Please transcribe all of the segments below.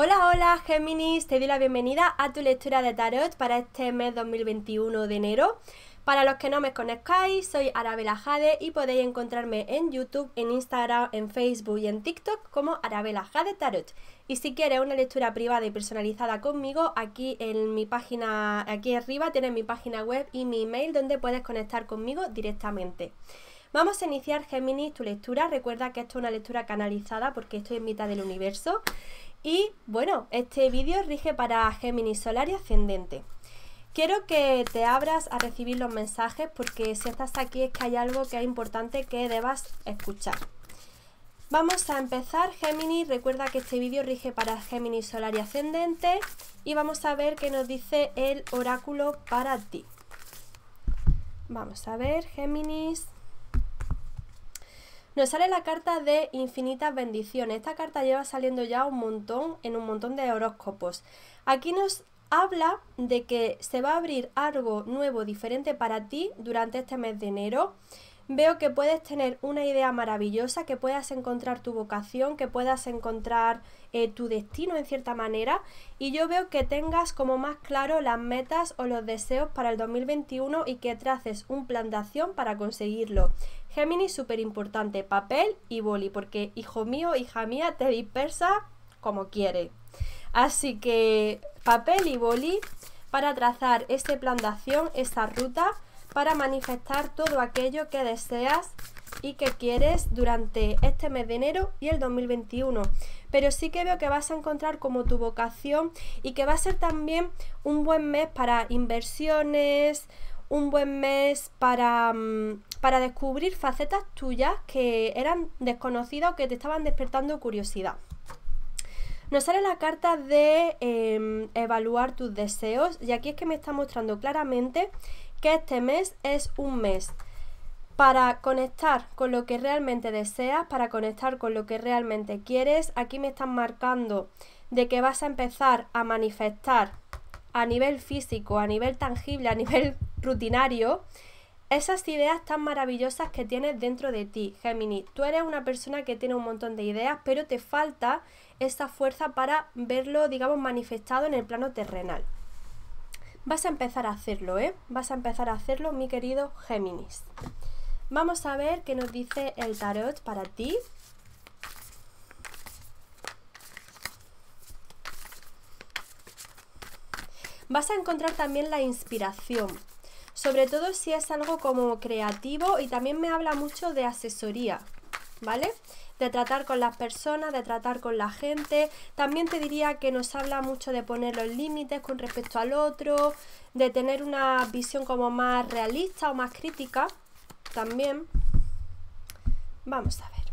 Hola, hola Géminis, te doy la bienvenida a tu lectura de tarot para este mes 2021 de enero. Para los que no me conozcáis, soy Arabela Jade y podéis encontrarme en YouTube, en Instagram, en Facebook y en TikTok como Arabela Jade Tarot. Y si quieres una lectura privada y personalizada conmigo, aquí en mi página, aquí arriba tienes mi página web y mi email donde puedes conectar conmigo directamente. Vamos a iniciar Géminis tu lectura. Recuerda que esto es una lectura canalizada porque estoy en mitad del universo y bueno, este vídeo rige para Géminis solar y ascendente. Quiero que te abras a recibir los mensajes porque si estás aquí es que hay algo que es importante que debas escuchar. Vamos a empezar, Géminis, recuerda que este vídeo rige para Géminis solar y ascendente y vamos a ver qué nos dice el oráculo para ti. Vamos a ver, Géminis. Nos sale la carta de infinitas bendiciones. Esta carta lleva saliendo ya un montón en un montón de horóscopos. Aquí nos habla de que se va a abrir algo nuevo, diferente para ti durante este mes de enero veo que puedes tener una idea maravillosa, que puedas encontrar tu vocación, que puedas encontrar eh, tu destino en cierta manera y yo veo que tengas como más claro las metas o los deseos para el 2021 y que traces un plan de acción para conseguirlo. Géminis, súper importante, papel y boli, porque hijo mío, hija mía, te dispersa como quiere. Así que papel y boli para trazar este plan de acción, esta ruta para manifestar todo aquello que deseas y que quieres durante este mes de enero y el 2021. Pero sí que veo que vas a encontrar como tu vocación y que va a ser también un buen mes para inversiones, un buen mes para, mm, para descubrir facetas tuyas que eran desconocidas o que te estaban despertando curiosidad. Nos sale la carta de em, evaluar tus deseos y aquí es que me está mostrando claramente que este mes es un mes para conectar con lo que realmente deseas, para conectar con lo que realmente quieres. Aquí me están marcando de que vas a empezar a manifestar a nivel físico, a nivel tangible, a nivel rutinario, esas ideas tan maravillosas que tienes dentro de ti, Gemini. Tú eres una persona que tiene un montón de ideas, pero te falta esa fuerza para verlo, digamos, manifestado en el plano terrenal. Vas a empezar a hacerlo, ¿eh? Vas a empezar a hacerlo, mi querido Géminis. Vamos a ver qué nos dice el tarot para ti. Vas a encontrar también la inspiración, sobre todo si es algo como creativo y también me habla mucho de asesoría. ¿vale? De tratar con las personas, de tratar con la gente. También te diría que nos habla mucho de poner los límites con respecto al otro, de tener una visión como más realista o más crítica también. Vamos a ver.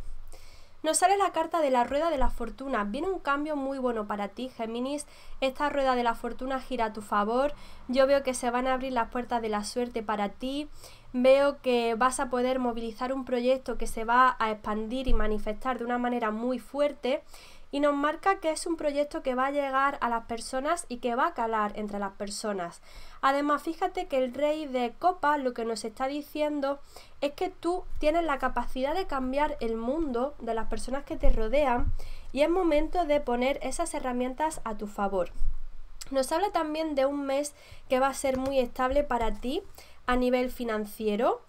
Nos sale la carta de la rueda de la fortuna. Viene un cambio muy bueno para ti, Géminis. Esta rueda de la fortuna gira a tu favor. Yo veo que se van a abrir las puertas de la suerte para ti. Veo que vas a poder movilizar un proyecto que se va a expandir y manifestar de una manera muy fuerte y nos marca que es un proyecto que va a llegar a las personas y que va a calar entre las personas. Además, fíjate que el rey de copas lo que nos está diciendo es que tú tienes la capacidad de cambiar el mundo de las personas que te rodean y es momento de poner esas herramientas a tu favor. Nos habla también de un mes que va a ser muy estable para ti a nivel financiero,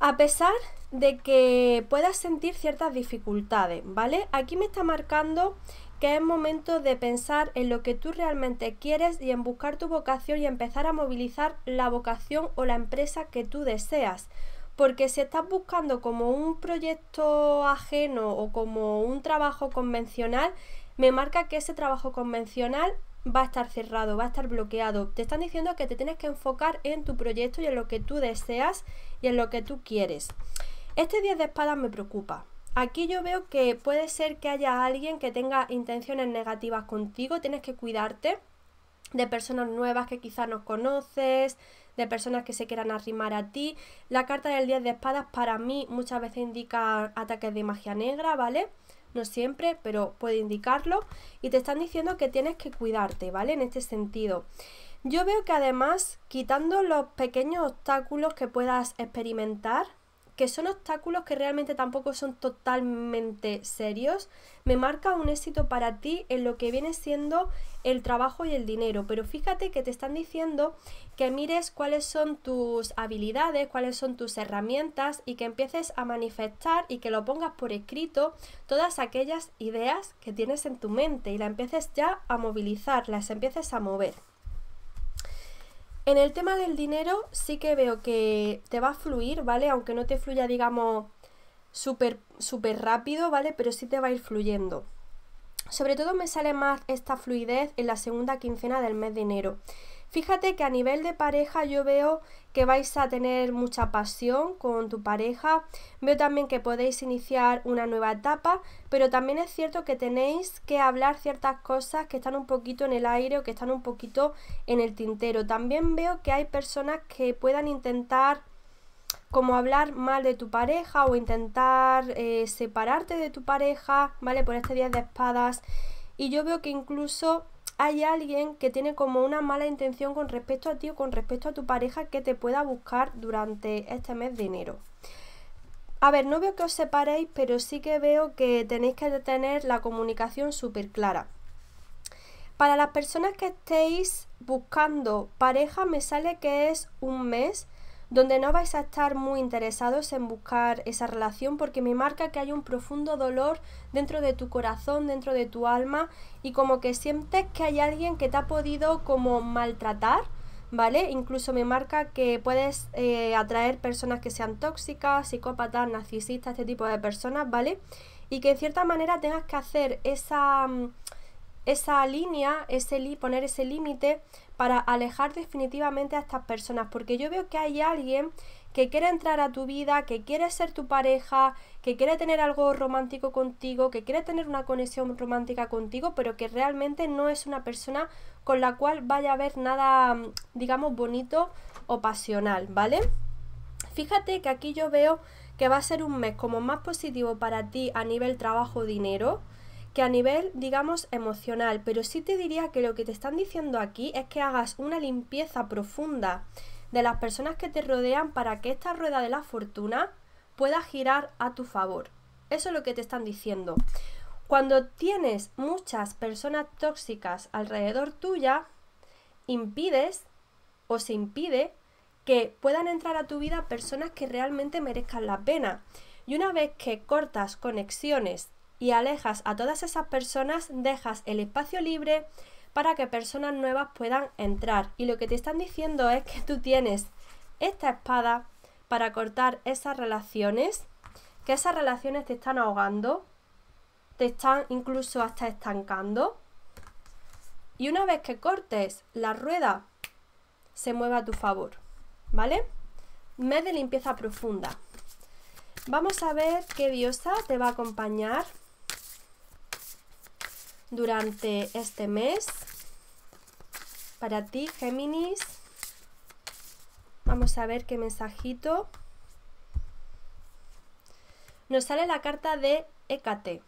a pesar de que puedas sentir ciertas dificultades, ¿vale? Aquí me está marcando que es momento de pensar en lo que tú realmente quieres y en buscar tu vocación y empezar a movilizar la vocación o la empresa que tú deseas. Porque si estás buscando como un proyecto ajeno o como un trabajo convencional, me marca que ese trabajo convencional va a estar cerrado, va a estar bloqueado. Te están diciendo que te tienes que enfocar en tu proyecto y en lo que tú deseas y en lo que tú quieres. Este 10 de espadas me preocupa. Aquí yo veo que puede ser que haya alguien que tenga intenciones negativas contigo, tienes que cuidarte de personas nuevas que quizás no conoces, de personas que se quieran arrimar a ti. La carta del 10 de espadas para mí muchas veces indica ataques de magia negra, ¿vale? vale no siempre, pero puede indicarlo, y te están diciendo que tienes que cuidarte, ¿vale? En este sentido. Yo veo que además, quitando los pequeños obstáculos que puedas experimentar, que son obstáculos que realmente tampoco son totalmente serios, me marca un éxito para ti en lo que viene siendo el trabajo y el dinero, pero fíjate que te están diciendo que mires cuáles son tus habilidades, cuáles son tus herramientas y que empieces a manifestar y que lo pongas por escrito todas aquellas ideas que tienes en tu mente y las empieces ya a movilizar, las empieces a mover. En el tema del dinero sí que veo que te va a fluir, ¿vale? Aunque no te fluya, digamos, súper, súper rápido, ¿vale? Pero sí te va a ir fluyendo. Sobre todo me sale más esta fluidez en la segunda quincena del mes de enero. Fíjate que a nivel de pareja yo veo que vais a tener mucha pasión con tu pareja, veo también que podéis iniciar una nueva etapa, pero también es cierto que tenéis que hablar ciertas cosas que están un poquito en el aire o que están un poquito en el tintero. También veo que hay personas que puedan intentar como hablar mal de tu pareja o intentar eh, separarte de tu pareja, ¿vale? Por este 10 de espadas. Y yo veo que incluso hay alguien que tiene como una mala intención con respecto a ti o con respecto a tu pareja que te pueda buscar durante este mes de enero. A ver, no veo que os separéis, pero sí que veo que tenéis que tener la comunicación súper clara. Para las personas que estéis buscando pareja, me sale que es un mes donde no vais a estar muy interesados en buscar esa relación porque me marca que hay un profundo dolor dentro de tu corazón, dentro de tu alma y como que sientes que hay alguien que te ha podido como maltratar. ¿Vale? Incluso me marca que puedes eh, atraer personas que sean tóxicas, psicópatas, narcisistas, este tipo de personas, ¿vale? Y que en cierta manera tengas que hacer esa... Mm, esa línea, poner ese límite para alejar definitivamente a estas personas, porque yo veo que hay alguien que quiere entrar a tu vida, que quiere ser tu pareja, que quiere tener algo romántico contigo, que quiere tener una conexión romántica contigo, pero que realmente no es una persona con la cual vaya a haber nada, digamos, bonito o pasional, ¿vale? Fíjate que aquí yo veo que va a ser un mes como más positivo para ti a nivel trabajo-dinero, que a nivel, digamos, emocional, pero sí te diría que lo que te están diciendo aquí es que hagas una limpieza profunda de las personas que te rodean para que esta rueda de la fortuna pueda girar a tu favor. Eso es lo que te están diciendo. Cuando tienes muchas personas tóxicas alrededor tuya, impides o se impide que puedan entrar a tu vida personas que realmente merezcan la pena. Y una vez que cortas conexiones y alejas a todas esas personas, dejas el espacio libre para que personas nuevas puedan entrar. Y lo que te están diciendo es que tú tienes esta espada para cortar esas relaciones, que esas relaciones te están ahogando, te están incluso hasta estancando. Y una vez que cortes la rueda, se mueve a tu favor, ¿vale? Mes de limpieza profunda. Vamos a ver qué diosa te va a acompañar durante este mes. Para ti, Géminis. Vamos a ver qué mensajito. Nos sale la carta de Hécate.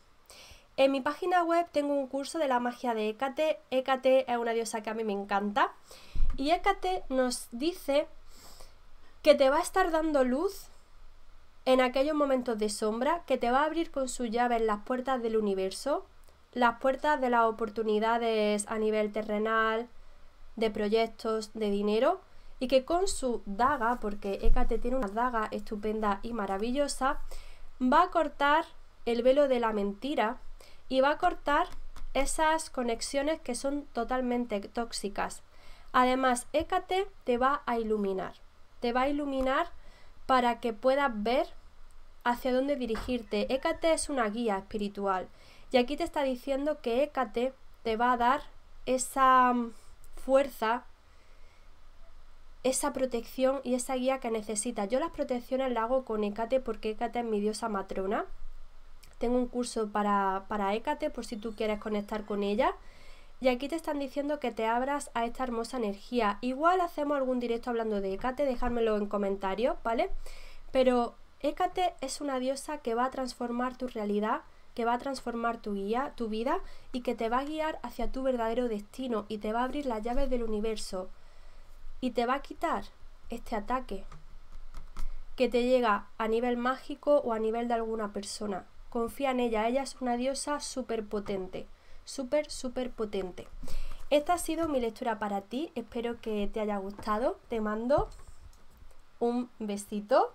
En mi página web tengo un curso de la magia de Hécate. Hécate es una diosa que a mí me encanta. Y Hécate nos dice que te va a estar dando luz en aquellos momentos de sombra, que te va a abrir con su llave en las puertas del universo, las puertas de las oportunidades a nivel terrenal, de proyectos, de dinero, y que con su daga, porque Hécate tiene una daga estupenda y maravillosa, va a cortar el velo de la mentira y va a cortar esas conexiones que son totalmente tóxicas. Además, Hécate te va a iluminar. Te va a iluminar para que puedas ver hacia dónde dirigirte. Hécate es una guía espiritual y aquí te está diciendo que Hécate te va a dar esa mm, fuerza, esa protección y esa guía que necesitas. Yo las protecciones las hago con Hécate porque Hécate es mi diosa matrona. Tengo un curso para, para Hécate por si tú quieres conectar con ella. Y aquí te están diciendo que te abras a esta hermosa energía. Igual hacemos algún directo hablando de Hécate, dejármelo en comentarios, ¿vale? Pero Hécate es una diosa que va a transformar tu realidad que va a transformar tu, guía, tu vida y que te va a guiar hacia tu verdadero destino y te va a abrir las llaves del universo y te va a quitar este ataque que te llega a nivel mágico o a nivel de alguna persona. Confía en ella, ella es una diosa súper potente, súper, súper potente. Esta ha sido mi lectura para ti, espero que te haya gustado, te mando un besito